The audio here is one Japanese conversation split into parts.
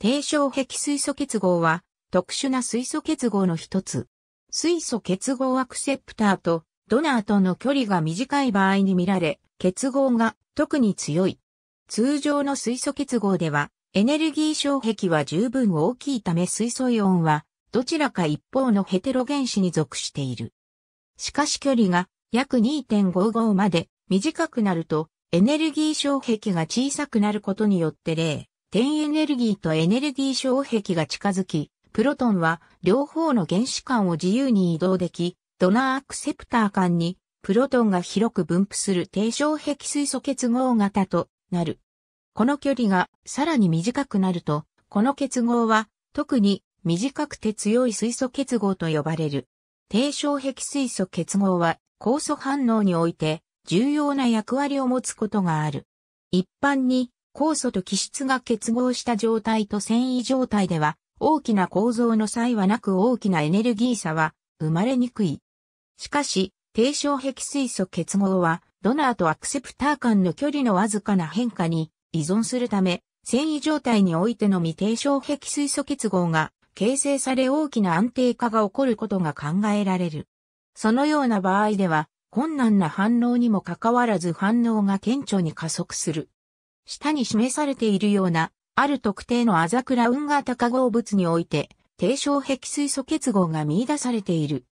低消壁水素結合は特殊な水素結合の一つ。水素結合アクセプターとドナーとの距離が短い場合に見られ、結合が特に強い。通常の水素結合では、エネルギー障壁は十分大きいため水素イオンは、どちらか一方のヘテロ原子に属している。しかし距離が約2.55まで短くなると、エネルギー障壁が小さくなることによって例点エネルギーとエネルギー障壁が近づき、プロトンは両方の原子間を自由に移動でき、ドナーアクセプター間にプロトンが広く分布する低障壁水素結合型となる。この距離がさらに短くなると、この結合は特に短くて強い水素結合と呼ばれる。低障壁水素結合は酵素反応において重要な役割を持つことがある。一般に酵素と基質が結合した状態と繊維状態では、大きな構造の際はなく大きなエネルギー差は生まれにくい。しかし、低小壁水素結合は、ドナーとアクセプター間の距離のわずかな変化に依存するため、繊維状態においての未低小壁水素結合が形成され大きな安定化が起こることが考えられる。そのような場合では、困難な反応にもかかわらず反応が顕著に加速する。下に示されているような、ある特定のアザクラ運型化合物において、低小壁水素結合が見出されている。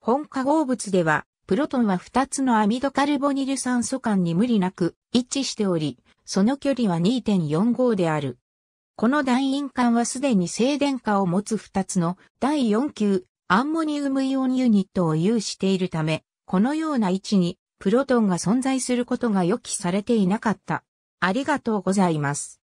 本化合物では、プロトンは2つのアミドカルボニル酸素間に無理なく一致しており、その距離は2.45である。この大陰管はすでに静電化を持つ2つの第4級アンモニウムイオンユニットを有しているため、このような位置にプロトンが存在することが予期されていなかった。ありがとうございます。